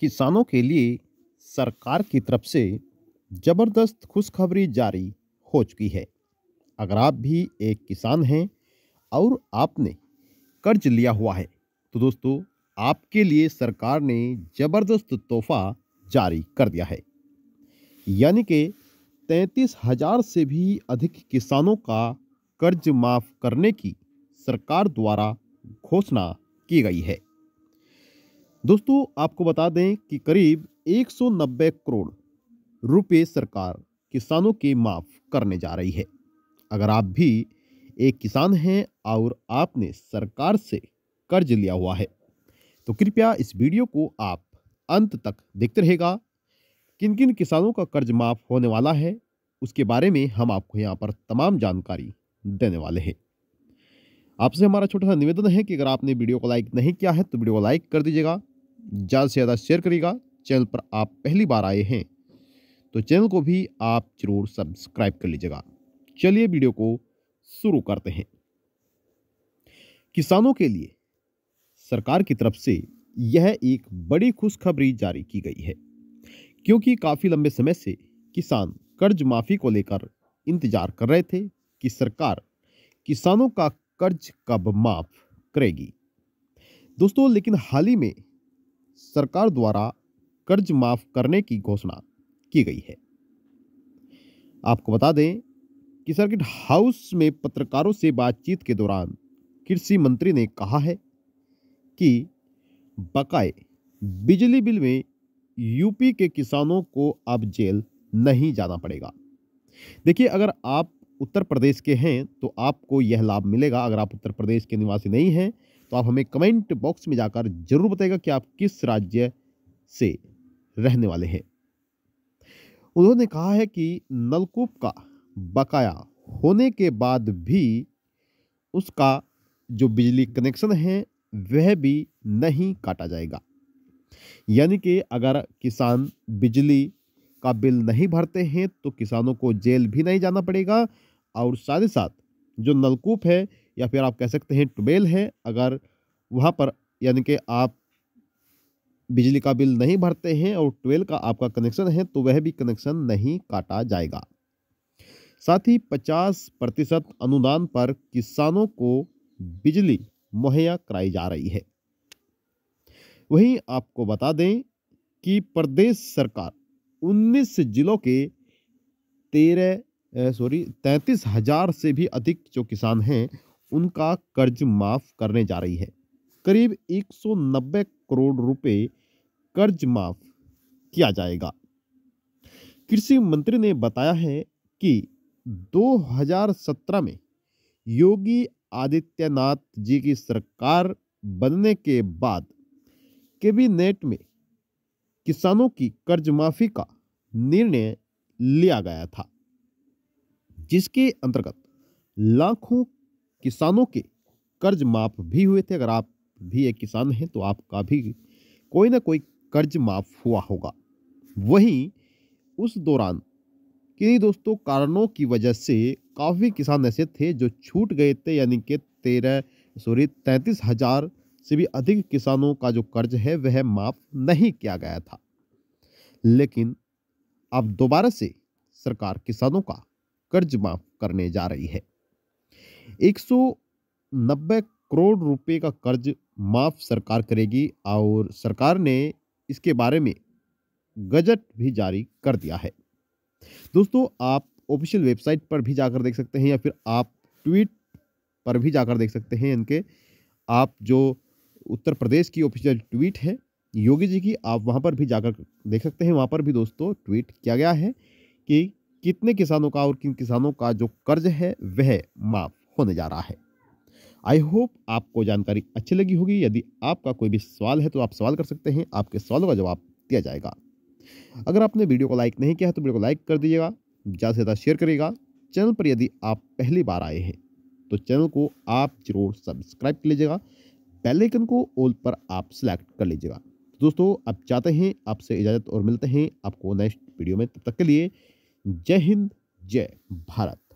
किसानों के लिए सरकार की तरफ से ज़बरदस्त खुशखबरी जारी हो चुकी है अगर आप भी एक किसान हैं और आपने कर्ज लिया हुआ है तो दोस्तों आपके लिए सरकार ने ज़बरदस्त तोहफा जारी कर दिया है यानी कि तैंतीस हजार से भी अधिक किसानों का कर्ज माफ़ करने की सरकार द्वारा घोषणा की गई है दोस्तों आपको बता दें कि करीब 190 करोड़ रुपए सरकार किसानों के माफ़ करने जा रही है अगर आप भी एक किसान हैं और आपने सरकार से कर्ज लिया हुआ है तो कृपया इस वीडियो को आप अंत तक देखते रहेगा किन किन किसानों का कर्ज माफ़ होने वाला है उसके बारे में हम आपको यहाँ पर तमाम जानकारी देने वाले हैं आपसे हमारा छोटा सा निवेदन है कि अगर आपने वीडियो को लाइक नहीं किया है तो वीडियो को लाइक कर दीजिएगा ज़्यादा से ज़्यादा शेयर करिएगा चैनल पर आप पहली बार आए हैं तो चैनल को भी आप जरूर सब्सक्राइब कर लीजिएगा चलिए वीडियो को शुरू करते हैं किसानों के लिए सरकार की तरफ से यह एक बड़ी खुशखबरी जारी की गई है क्योंकि काफ़ी लंबे समय से किसान कर्ज माफ़ी को लेकर इंतजार कर रहे थे कि सरकार किसानों का कर्ज कब माफ़ करेगी दोस्तों लेकिन हाल ही में सरकार द्वारा कर्ज माफ करने की घोषणा की गई है आपको बता दें कि सर्किट हाउस में पत्रकारों से बातचीत के दौरान कृषि मंत्री ने कहा है कि बकाए बिजली बिल में यूपी के किसानों को अब जेल नहीं जाना पड़ेगा देखिए अगर आप उत्तर प्रदेश के हैं तो आपको यह लाभ मिलेगा अगर आप उत्तर प्रदेश के निवासी नहीं हैं तो आप हमें कमेंट बॉक्स में जाकर जरूर बताएगा कि आप किस राज्य से रहने वाले हैं उन्होंने कहा है कि नलकूप का बकाया होने के बाद भी उसका जो बिजली कनेक्शन है वह भी नहीं काटा जाएगा यानी कि अगर किसान बिजली का बिल नहीं भरते हैं तो किसानों को जेल भी नहीं जाना पड़ेगा और साथ ही साथ जो नलकूप है या फिर आप कह सकते हैं ट्यूबेल है अगर वहाँ पर यानी कि आप बिजली का बिल नहीं भरते हैं और ट्वेल्व का आपका कनेक्शन है तो वह भी कनेक्शन नहीं काटा जाएगा साथ ही 50 प्रतिशत अनुदान पर किसानों को बिजली मुहैया कराई जा रही है वहीं आपको बता दें कि प्रदेश सरकार 19 जिलों के तेरह सॉरी तैंतीस हजार से भी अधिक जो किसान हैं उनका कर्ज माफ करने जा रही है करीब 190 करोड़ रुपए कर्ज माफ किया जाएगा कृषि मंत्री ने बताया है कि 2017 में योगी आदित्यनाथ जी की सरकार बनने के बाद कैबिनेट में किसानों की कर्ज माफी का निर्णय लिया गया था जिसके अंतर्गत लाखों किसानों के कर्ज माफ भी हुए थे अगर आप भी एक किसान हैं तो आपका भी कोई ना कोई कर्ज माफ हुआ होगा वहीं उस दौरान किन्हीं दोस्तों कारणों की वजह से काफ़ी किसान ऐसे थे जो छूट गए थे यानी कि तेरह सॉरी तैंतीस हजार से भी अधिक किसानों का जो कर्ज है वह माफ नहीं किया गया था लेकिन अब दोबारा से सरकार किसानों का कर्ज माफ करने जा रही है 190 करोड़ रुपए का कर्ज माफ सरकार करेगी और सरकार ने इसके बारे में गजट भी जारी कर दिया है दोस्तों आप ऑफिशियल वेबसाइट पर भी जाकर देख सकते हैं या फिर आप ट्वीट पर भी जाकर देख सकते हैं इनके आप जो उत्तर प्रदेश की ऑफिशियल ट्वीट है योगी जी की आप वहाँ पर भी जाकर देख सकते हैं वहाँ पर भी दोस्तों ट्वीट किया गया है कि कितने किसानों का और किन किसानों का जो कर्ज है वह माफ जा रहा है आई होप आपको जानकारी अच्छी लगी होगी यदि आपका कोई भी सवाल है तो आप सवाल कर सकते हैं आपके सवालों का जवाब दिया जाएगा अगर आपने वीडियो को लाइक नहीं किया है तो वीडियो को लाइक कर दीजिएगा ज़्यादा से ज़्यादा शेयर करिएगा चैनल पर यदि आप पहली बार आए हैं तो चैनल को आप जरूर सब्सक्राइब कर लीजिएगा बेलाइकन को ऑल पर आप सिलेक्ट कर लीजिएगा दोस्तों आप चाहते हैं आपसे इजाज़त और मिलते हैं आपको नेक्स्ट वीडियो में तब तक के लिए जय हिंद जय भारत